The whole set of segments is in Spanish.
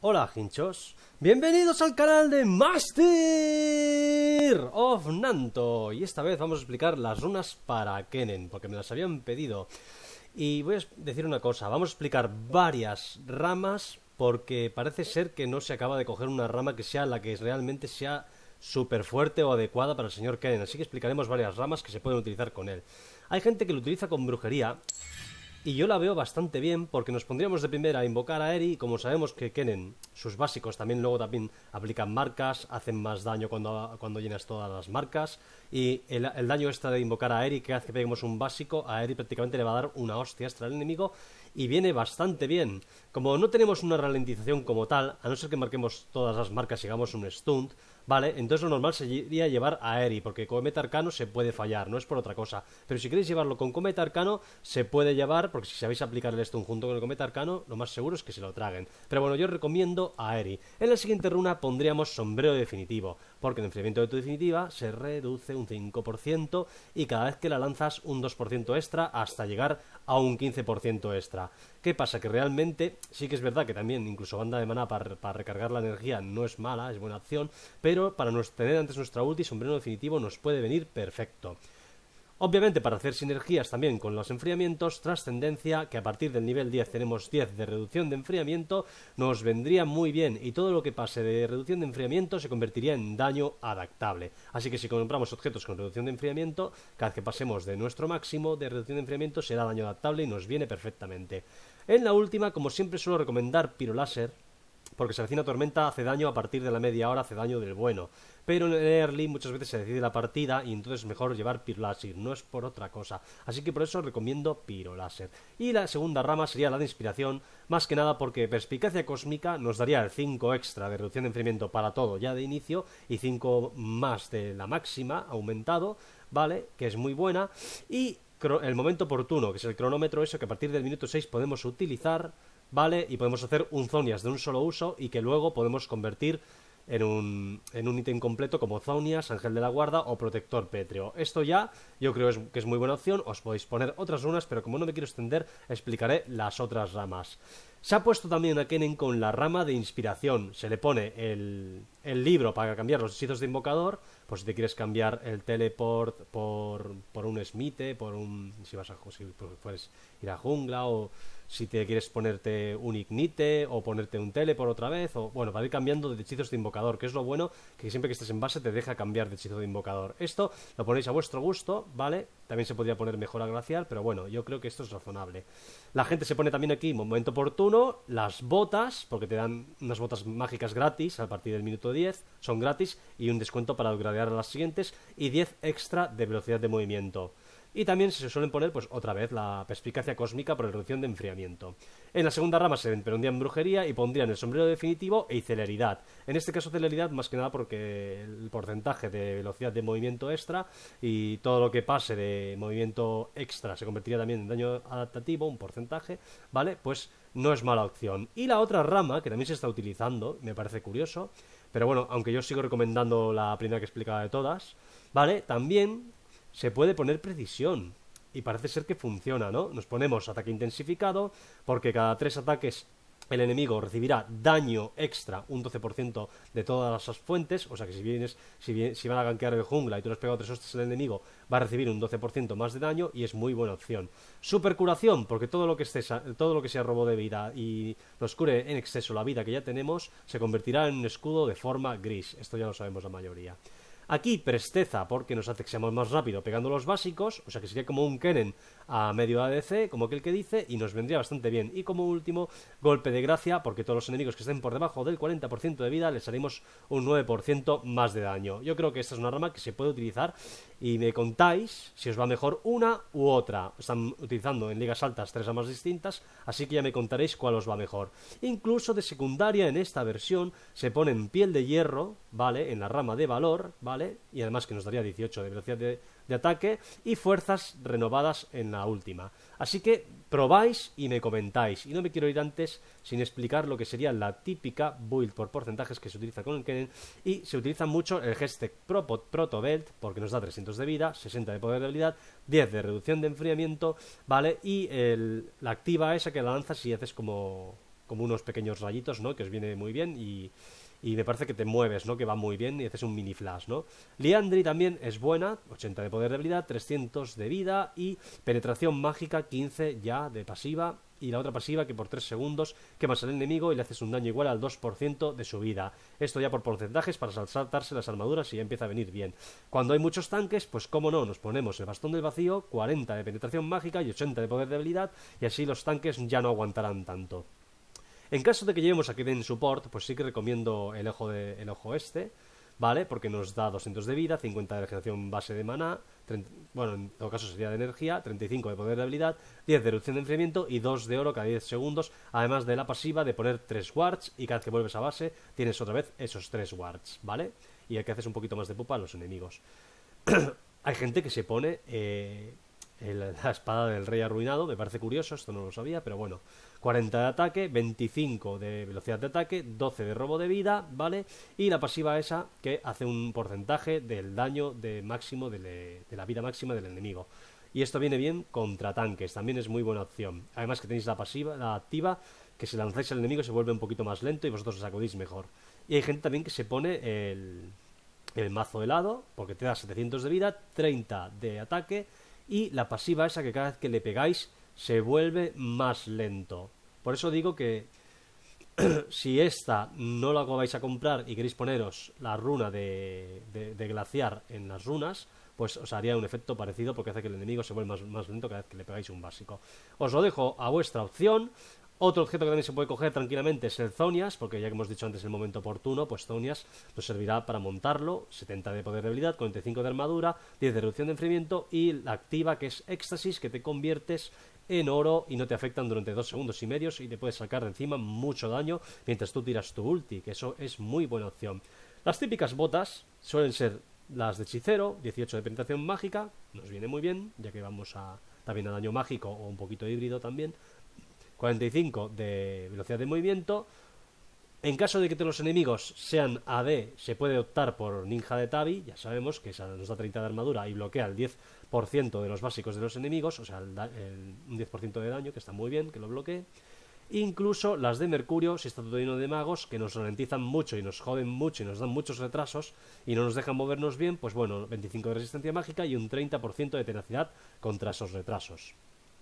Hola hinchos, bienvenidos al canal de Master of Nanto Y esta vez vamos a explicar las runas para Kennen, porque me las habían pedido Y voy a decir una cosa, vamos a explicar varias ramas Porque parece ser que no se acaba de coger una rama que sea la que realmente sea súper fuerte o adecuada para el señor Kennen, Así que explicaremos varias ramas que se pueden utilizar con él Hay gente que lo utiliza con brujería y yo la veo bastante bien porque nos pondríamos de primera a invocar a Eri y como sabemos que Kenen sus básicos también luego también aplican marcas, hacen más daño cuando, llenas todas las marcas y el, el daño extra de invocar a Eri que hace que peguemos un básico, a Eri prácticamente le va a dar una hostia extra al enemigo y viene bastante bien. Como no tenemos una ralentización como tal, a no ser que marquemos todas las marcas y hagamos un stunt, ¿vale? Entonces lo normal sería llevar a Eri, porque Cometa Arcano se puede fallar, no es por otra cosa. Pero si queréis llevarlo con Cometa Arcano, se puede llevar, porque si sabéis aplicar el stunt junto con el Cometa Arcano, lo más seguro es que se lo traguen. Pero bueno, yo recomiendo a Eri. En la siguiente runa pondríamos Sombrero Definitivo, porque el enfriamiento de tu definitiva se reduce un 5% y cada vez que la lanzas un 2% extra hasta llegar a un 15% extra. ¿Qué pasa? Que realmente sí que es verdad que también incluso banda de maná para, recargar la energía no es mala, es buena opción, pero para nos, tener antes nuestra ulti, sombrero definitivo nos puede venir perfecto. Obviamente para hacer sinergias también con los enfriamientos, trascendencia, que a partir del nivel 10 tenemos 10 de reducción de enfriamiento, nos vendría muy bien y todo lo que pase de reducción de enfriamiento se convertiría en daño adaptable. Así que si compramos objetos con reducción de enfriamiento, cada que pasemos de nuestro máximo de reducción de enfriamiento será daño adaptable y nos viene perfectamente. En la última, como siempre suelo recomendar piroláser, porque se tormenta, hace daño a partir de la media hora, hace daño del bueno. Pero en el early muchas veces se decide la partida y entonces es mejor llevar Pirolaser no es por otra cosa. Así que por eso recomiendo Pirolaser. Y la segunda rama sería la de inspiración, más que nada porque perspicacia cósmica nos daría el 5 extra de reducción de enfriamiento para todo ya de inicio y 5 más de la máxima aumentado, ¿vale? Que es muy buena. Y el momento oportuno, que es el cronómetro, eso que a partir del minuto 6 podemos utilizar ¿vale? Y podemos hacer un zonias de un solo uso y que luego podemos convertir en un, en un ítem completo como Zonias, Ángel de la Guarda o Protector Pétreo. Esto ya yo creo que es muy buena opción, os podéis poner otras runas, pero como no me quiero extender, explicaré las otras ramas. Se ha puesto también a Kennen con la rama de inspiración, se le pone el, el libro para cambiar los hechizos de invocador, pues si te quieres cambiar el teleport por, por un smite, por un... si vas a... si puedes ir a jungla o si te quieres ponerte un ignite o ponerte un tele por otra vez, o bueno, para ir cambiando de hechizos de invocador, que es lo bueno, que siempre que estés en base te deja cambiar de hechizo de invocador. Esto lo ponéis a vuestro gusto, ¿vale? También se podría poner a glacial, pero bueno, yo creo que esto es razonable. La gente se pone también aquí, momento oportuno, las botas, porque te dan unas botas mágicas gratis a partir del minuto 10, son gratis, y un descuento para gradear a las siguientes, y 10 extra de velocidad de movimiento y también se suelen poner, pues otra vez, la perspicacia cósmica por reducción de enfriamiento. En la segunda rama se en brujería y pondrían el sombrero definitivo e celeridad. En este caso celeridad más que nada porque el porcentaje de velocidad de movimiento extra y todo lo que pase de movimiento extra se convertiría también en daño adaptativo, un porcentaje, ¿vale? Pues no es mala opción. Y la otra rama, que también se está utilizando, me parece curioso, pero bueno, aunque yo sigo recomendando la primera que explicaba de todas, ¿vale? También se puede poner precisión. Y parece ser que funciona, ¿no? Nos ponemos ataque intensificado, porque cada tres ataques el enemigo recibirá daño extra, un 12% de todas las fuentes, o sea que si vienes, si, van a ganquear el jungla y tú le has pegado tres hostias al enemigo, va a recibir un 12% más de daño y es muy buena opción. curación porque todo lo que esté, todo lo que sea robo de vida y nos cure en exceso la vida que ya tenemos, se convertirá en un escudo de forma gris. Esto ya lo sabemos la mayoría. Aquí presteza porque nos hace más rápido pegando los básicos, o sea que sería como un Kenen a medio ADC, como aquel que dice, y nos vendría bastante bien. Y como último, golpe de gracia porque todos los enemigos que estén por debajo del 40% de vida les haremos un 9% más de daño. Yo creo que esta es una rama que se puede utilizar y me contáis si os va mejor una u otra. Están utilizando en ligas altas tres armas distintas, así que ya me contaréis cuál os va mejor. Incluso de secundaria en esta versión se en piel de hierro, ¿vale? En la rama de valor, ¿vale? Y además que nos daría 18 de velocidad de, ataque y fuerzas renovadas en la última. Así que probáis y me comentáis. Y no me quiero ir antes sin explicar lo que sería la típica build por porcentajes que se utiliza con el Kennen y se utiliza mucho el Proto Belt, porque nos da 300 de vida, 60 de poder de habilidad, 10 de reducción de enfriamiento, ¿vale? Y el, la activa esa que la lanzas y haces como como unos pequeños rayitos, ¿no? Que os viene muy bien y, y me parece que te mueves, ¿no? Que va muy bien y haces un mini flash, ¿no? Liandri también es buena, 80 de poder de habilidad, 300 de vida y penetración mágica 15 ya de pasiva y la otra pasiva que por 3 segundos quemas al enemigo y le haces un daño igual al 2% de su vida. Esto ya por porcentajes para saltarse las armaduras y ya empieza a venir bien. Cuando hay muchos tanques, pues como no, nos ponemos el bastón del vacío, 40 de penetración mágica y 80 de poder de habilidad y así los tanques ya no aguantarán tanto. En caso de que lleguemos aquí de den support, pues sí que recomiendo el ojo, este, ¿vale? Porque nos da 200 de vida, 50 de regeneración base de maná, bueno, en todo caso sería de energía, 35 de poder de habilidad, 10 de reducción de enfriamiento y 2 de oro cada 10 segundos, además de la pasiva de poner 3 wards y cada vez que vuelves a base tienes otra vez esos 3 wards, ¿vale? Y el que haces un poquito más de pupa a los enemigos. Hay gente que se pone... Eh, eh, la espada del rey arruinado, me parece curioso, esto no lo sabía, pero bueno. 40 de ataque, 25 de velocidad de ataque, 12 de robo de vida, ¿vale? Y la pasiva esa que hace un porcentaje del daño de máximo de, la vida máxima del enemigo. Y esto viene bien contra tanques, también es muy buena opción. Además que tenéis la pasiva, la activa, que si lanzáis al enemigo se vuelve un poquito más lento y vosotros os sacudís mejor. Y hay gente también que se pone el, el mazo helado, porque te da 700 de vida, 30 de ataque y la pasiva esa que cada vez que le pegáis se vuelve más lento. Por eso digo que si esta no la vais a comprar y queréis poneros la runa de, de, de glaciar en las runas, pues os haría un efecto parecido porque hace que el enemigo se vuelva más, lento cada vez que le pegáis un básico. Os lo dejo a vuestra opción. Otro objeto que también se puede coger tranquilamente es el Zonias, porque ya que hemos dicho antes el momento oportuno, pues Zonias nos servirá para montarlo, 70 de poder de habilidad, 45 de armadura, 10 de reducción de enfriamiento y la activa que es Éxtasis, que te conviertes en oro y no te afectan durante 2 segundos y medios y te puedes sacar de encima mucho daño mientras tú tiras tu ulti, que eso es muy buena opción. Las típicas botas suelen ser las de hechicero, 18 de penetración mágica, nos viene muy bien, ya que vamos a también a daño mágico o un poquito híbrido también. 45 de velocidad de movimiento. En caso de que los enemigos sean AD, se puede optar por ninja de Tabi, ya sabemos que esa nos da 30 de armadura y bloquea el 10% de los básicos de los enemigos, o sea, el, el, un 10% de daño, que está muy bien, que lo bloquee incluso las de Mercurio, si está todo lleno de magos, que nos ralentizan mucho y nos joden mucho y nos dan muchos retrasos y no nos dejan movernos bien, pues bueno, 25 de resistencia mágica y un 30% de tenacidad contra esos retrasos.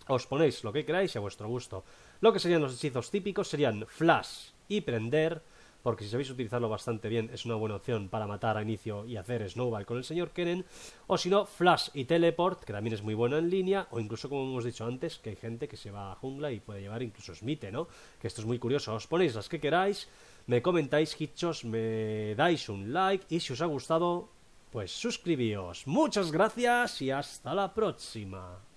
Os ponéis lo que queráis a vuestro gusto. Lo que serían los hechizos típicos serían Flash y Prender, porque si sabéis utilizarlo bastante bien es una buena opción para matar a inicio y hacer snowball con el señor Kennen, o si no, flash y teleport, que también es muy buena en línea, o incluso como hemos dicho antes, que hay gente que se va a jungla y puede llevar incluso Smite, ¿no? Que esto es muy curioso, os ponéis las que queráis, me comentáis hitchos, me dais un like y si os ha gustado, pues suscribíos. Muchas gracias y hasta la próxima.